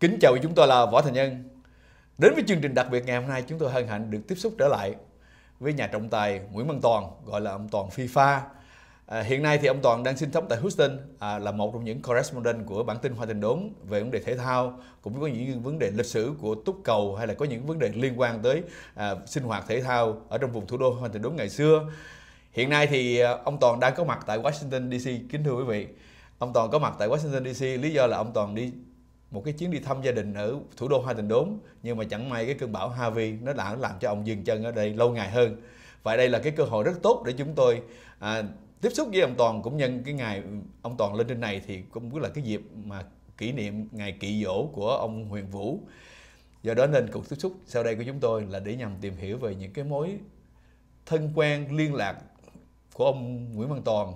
Kính chào chúng tôi là Võ Thành Nhân Đến với chương trình đặc biệt ngày hôm nay chúng tôi hân hạnh được tiếp xúc trở lại với nhà trọng tài Nguyễn Văn Toàn gọi là ông Toàn FIFA à, Hiện nay thì ông Toàn đang sinh sống tại Houston à, là một trong những correspondent của bản tin Hoa Tình Đốn về vấn đề thể thao cũng có những vấn đề lịch sử của túc cầu hay là có những vấn đề liên quan tới à, sinh hoạt thể thao ở trong vùng thủ đô Hoa Tình Đốn ngày xưa Hiện nay thì à, ông Toàn đang có mặt tại Washington DC kính thưa quý vị Ông Toàn có mặt tại Washington DC lý do là ông Toàn đi một cái chuyến đi thăm gia đình ở thủ đô Hoa thành Đốn nhưng mà chẳng may cái cơn bão Harvey nó đã làm cho ông dừng chân ở đây lâu ngày hơn và đây là cái cơ hội rất tốt để chúng tôi à, tiếp xúc với ông Toàn cũng nhân cái ngày ông Toàn lên trên này thì cũng là cái dịp mà kỷ niệm ngày kỵ dỗ của ông Huyền Vũ do đó nên cuộc tiếp xúc sau đây của chúng tôi là để nhằm tìm hiểu về những cái mối thân quen liên lạc của ông Nguyễn Văn Toàn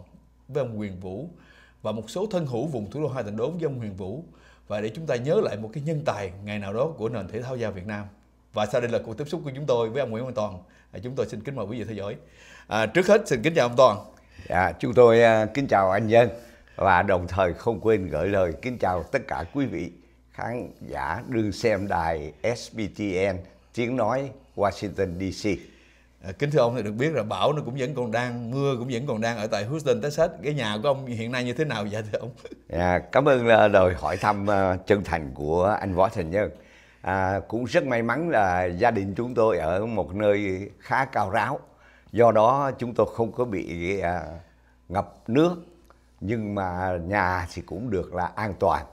với ông Huyền Vũ và một số thân hữu vùng thủ đô Hai Thành Đốn với ông Huyền Vũ và để chúng ta nhớ lại một cái nhân tài ngày nào đó của nền thể thao gia Việt Nam. Và sau đây là cuộc tiếp xúc của chúng tôi với ông Nguyễn Văn Toàn. À, chúng tôi xin kính mời quý vị theo dõi. À, trước hết xin kính chào ông Toàn. À, chúng tôi uh, kính chào anh Nhân và đồng thời không quên gửi lời kính chào tất cả quý vị khán giả đương xem đài SBTN tiếng nói Washington DC. À, kính thưa ông thì được biết là bão nó cũng vẫn còn đang mưa cũng vẫn còn đang ở tại Houston Texas cái nhà của ông hiện nay như thế nào vậy thưa ông? À, cảm ơn ờ, lời hỏi thăm ờ, chân thành của anh Võ Thành Nhân. À, cũng rất may mắn là gia đình chúng tôi ở một nơi khá cao ráo, do đó chúng tôi không có bị ờ, ngập nước, nhưng mà nhà thì cũng được là an toàn.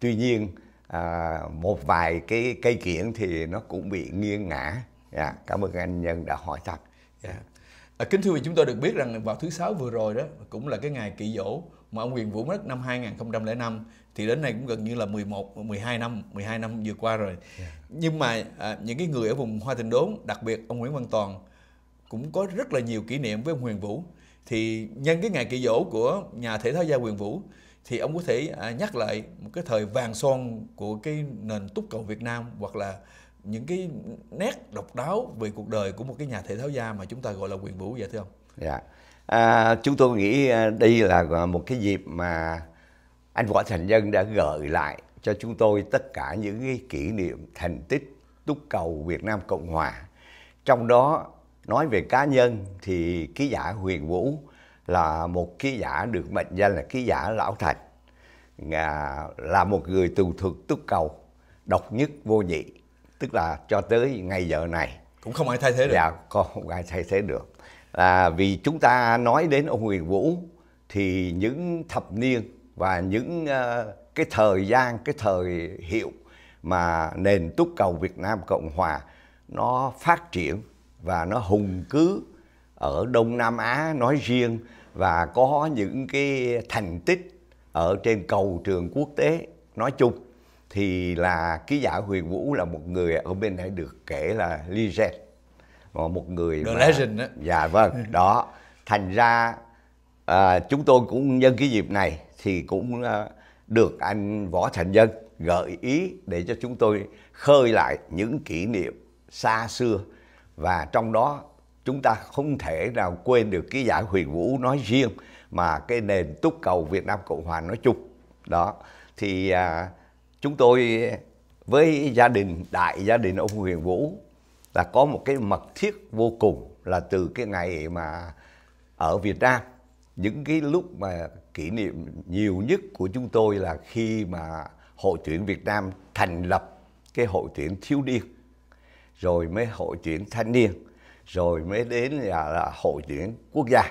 Tuy nhiên à, một vài cái cây kiển thì nó cũng bị nghiêng ngã dạ cảm ơn anh nhân đã hỏi thật dạ à, kính thưa quý vị chúng tôi được biết rằng vào thứ sáu vừa rồi đó cũng là cái ngày kỷ dỗ mà ông Quyền Vũ mất năm 2005 thì đến nay cũng gần như là 11 12 năm 12 năm vừa qua rồi. Yeah. Dạ. Nhưng mà à, những cái người ở vùng Hoa Tình Đốn, đặc biệt ông Nguyễn Văn Toàn cũng có rất là nhiều kỷ niệm với ông Huyền Vũ. Thì nhân cái ngày kỷ dỗ của nhà thể thao gia Huyền Vũ thì ông có thể à, nhắc lại một cái thời vàng son của cái nền túc cầu Việt Nam hoặc là những cái nét độc đáo về cuộc đời của một cái nhà thể thao gia mà chúng ta gọi là quyền vũ vậy thưa ông? Dạ, à, chúng tôi nghĩ à, đây là à, một cái dịp mà anh Võ Thành Nhân đã gợi lại cho chúng tôi tất cả những cái kỷ niệm thành tích túc cầu Việt Nam Cộng Hòa. Trong đó nói về cá nhân thì ký giả Huyền Vũ là một ký giả được mệnh danh là ký giả Lão Thành, à, là một người tù thực túc cầu độc nhất vô nhị tức là cho tới ngày giờ này cũng không ai thay thế được dạ không ai thay thế được là vì chúng ta nói đến ông Huyền Vũ thì những thập niên và những uh, cái thời gian cái thời hiệu mà nền túc cầu Việt Nam Cộng Hòa nó phát triển và nó hùng cứ ở Đông Nam Á nói riêng và có những cái thành tích ở trên cầu trường quốc tế nói chung thì là ký giả Huyền Vũ là một người ở bên này được kể là legend mà một người The mà, legend đó. dạ vâng đó thành ra à, chúng tôi cũng nhân cái dịp này thì cũng à, được anh võ thành dân gợi ý để cho chúng tôi khơi lại những kỷ niệm xa xưa và trong đó chúng ta không thể nào quên được cái giải huyền vũ nói riêng mà cái nền túc cầu Việt Nam Cộng Hòa nói chung đó thì à, chúng tôi với gia đình đại gia đình ông Huyền Vũ là có một cái mật thiết vô cùng là từ cái ngày mà ở Việt Nam những cái lúc mà kỷ niệm nhiều nhất của chúng tôi là khi mà hội tuyển Việt Nam thành lập cái hội tuyển thiếu niên rồi mới hội tuyển thanh niên rồi mới đến là, là hội tuyển quốc gia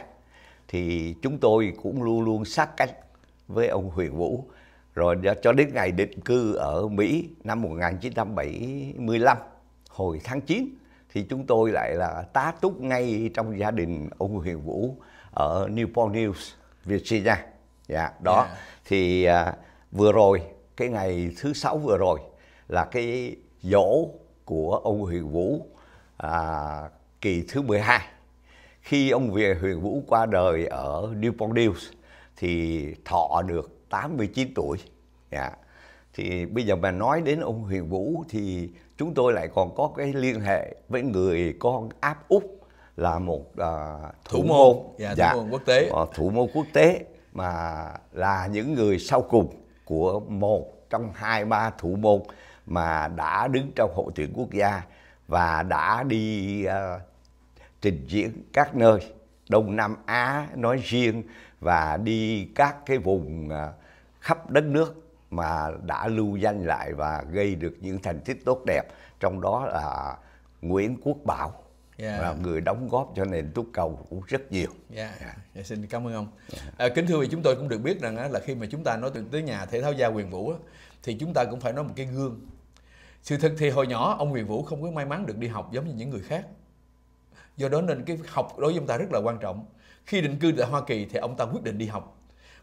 thì chúng tôi cũng luôn luôn sát cánh với ông Huyền Vũ rồi cho đến ngày định cư ở Mỹ năm 1975 hồi tháng 9 thì chúng tôi lại là tá túc ngay trong gia đình ông Huyền Vũ ở Newport News, Virginia. Dạ, đó yeah. Dạ. thì à, vừa rồi cái ngày thứ sáu vừa rồi là cái dỗ của ông Huyền Vũ à, kỳ thứ 12. Khi ông Huyền Vũ qua đời ở Newport News thì thọ được 89 tuổi. Yeah. Dạ. Thì bây giờ mà nói đến ông Huyền Vũ thì chúng tôi lại còn có cái liên hệ với người con áp Úc là một uh, thủ, thủ môn, môn. Dạ, dạ, thủ môn quốc tế. Uh, thủ môn quốc tế mà là những người sau cùng của một trong hai ba thủ môn mà đã đứng trong hội tuyển quốc gia và đã đi uh, trình diễn các nơi Đông Nam Á nói riêng và đi các cái vùng uh, khắp đất nước mà đã lưu danh lại và gây được những thành tích tốt đẹp trong đó là Nguyễn Quốc Bảo yeah. là người đóng góp cho nền túc cầu cũng rất nhiều. yeah. yeah. Dạ, xin cảm ơn ông. Yeah. À, kính thưa vị, chúng tôi cũng được biết rằng là khi mà chúng ta nói tới nhà thể thao gia Quyền Vũ thì chúng ta cũng phải nói một cái gương. Sự thật thì hồi nhỏ ông Quyền Vũ không có may mắn được đi học giống như những người khác. Do đó nên cái học đối với ông ta rất là quan trọng. Khi định cư tại Hoa Kỳ thì ông ta quyết định đi học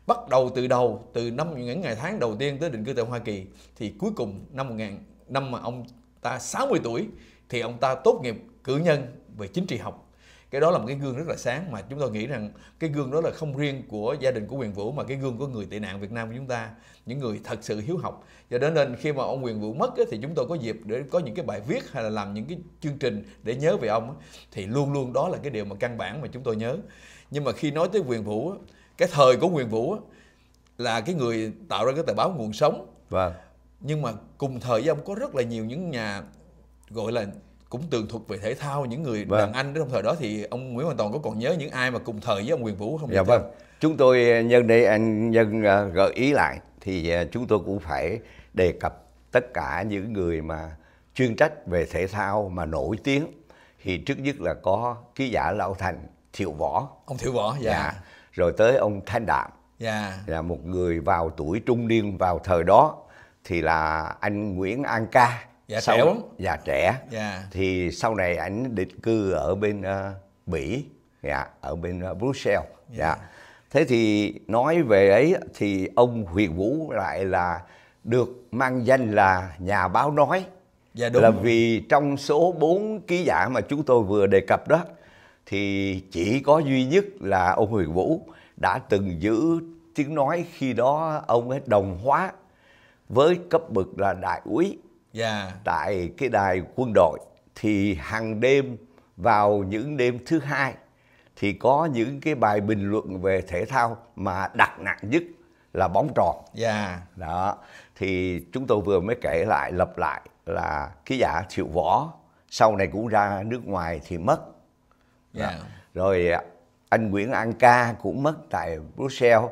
bắt đầu từ đầu từ năm những ngày tháng đầu tiên tới định cư tại Hoa Kỳ thì cuối cùng năm 1000 năm mà ông ta 60 tuổi thì ông ta tốt nghiệp cử nhân về chính trị học cái đó là một cái gương rất là sáng mà chúng tôi nghĩ rằng cái gương đó là không riêng của gia đình của Quyền Vũ mà cái gương của người tị nạn Việt Nam của chúng ta những người thật sự hiếu học và đến nên khi mà ông Quyền Vũ mất thì chúng tôi có dịp để có những cái bài viết hay là làm những cái chương trình để nhớ về ông thì luôn luôn đó là cái điều mà căn bản mà chúng tôi nhớ nhưng mà khi nói tới Quyền Vũ cái thời của Nguyễn Vũ á, là cái người tạo ra cái tờ báo nguồn sống vâng. nhưng mà cùng thời với ông có rất là nhiều những nhà gọi là cũng tường thuật về thể thao những người vâng. đàn anh trong thời đó thì ông Nguyễn Hoàng Toàn có còn nhớ những ai mà cùng thời với ông quyền Vũ không? Dạ vâng. Chúng tôi ờ, nhân đây anh nhân ờ, gợi ý lại thì ờ, chúng tôi cũng phải đề cập tất cả những người mà chuyên trách về thể thao mà nổi tiếng thì trước nhất là có ký giả lão thành Thiệu Võ. Ông Thiệu Võ dạ. dạ rồi tới ông Thanh Đạm yeah. Dạ. là một người vào tuổi trung niên vào thời đó thì là anh Nguyễn An Ca dạ sau, trẻ dạ trẻ yeah. Dạ. thì sau này anh định cư ở bên uh, Bỉ dạ, ở bên uh, ờ, Bruxelles yeah. Dạ. dạ. thế thì nói về ấy thì ông Huyền Vũ lại là được mang danh là nhà báo nói dạ, đúng. là vì trong số 4 ký giả mà chúng tôi vừa đề cập đó thì chỉ có duy nhất là ông Huyền Vũ đã từng giữ tiếng nói khi đó ông ấy đồng hóa với cấp bậc là đại úy yeah. Dạ. tại cái đài quân đội thì hàng đêm vào những đêm thứ hai thì có những cái bài bình luận về thể thao mà đặc nặng nhất là bóng tròn. Yeah. Dạ. Đó. Thì chúng tôi vừa mới kể lại lặp lại là ký giả Thiệu Võ sau này cũng ra nước ngoài thì mất yeah. Dạ. rồi à, anh Nguyễn An Ca cũng mất tại Brussels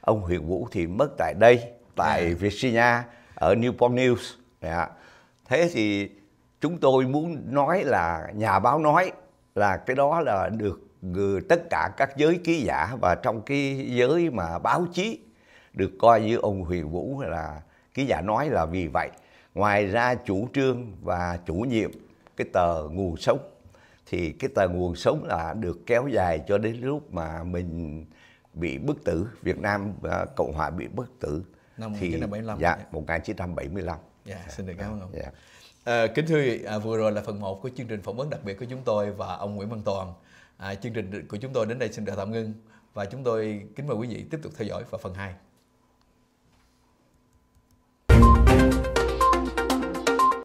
ông Huyền Vũ thì mất tại đây tại yeah. Dạ. Virginia ở Newport News yeah. Dạ. thế thì chúng tôi muốn nói là nhà báo nói là cái đó là được tất cả các giới ký giả và trong cái giới mà báo chí được coi như ông Huyền Vũ là ký giả nói là vì vậy ngoài ra chủ trương và chủ nhiệm cái tờ ngù sống thì cái tài nguồn sống là được kéo dài cho đến lúc mà mình bị bức tử Việt Nam à, Cộng hòa bị bức tử năm thì, 1975 dạ 1975 dạ xin được cảm ơn ông dạ. à, kính thưa à, vừa rồi là phần 1 của chương trình phỏng vấn đặc biệt của chúng tôi và ông Nguyễn Văn Toàn à, chương trình của chúng tôi đến đây xin được tạm ngưng và chúng tôi kính mời quý vị tiếp tục theo dõi vào phần 2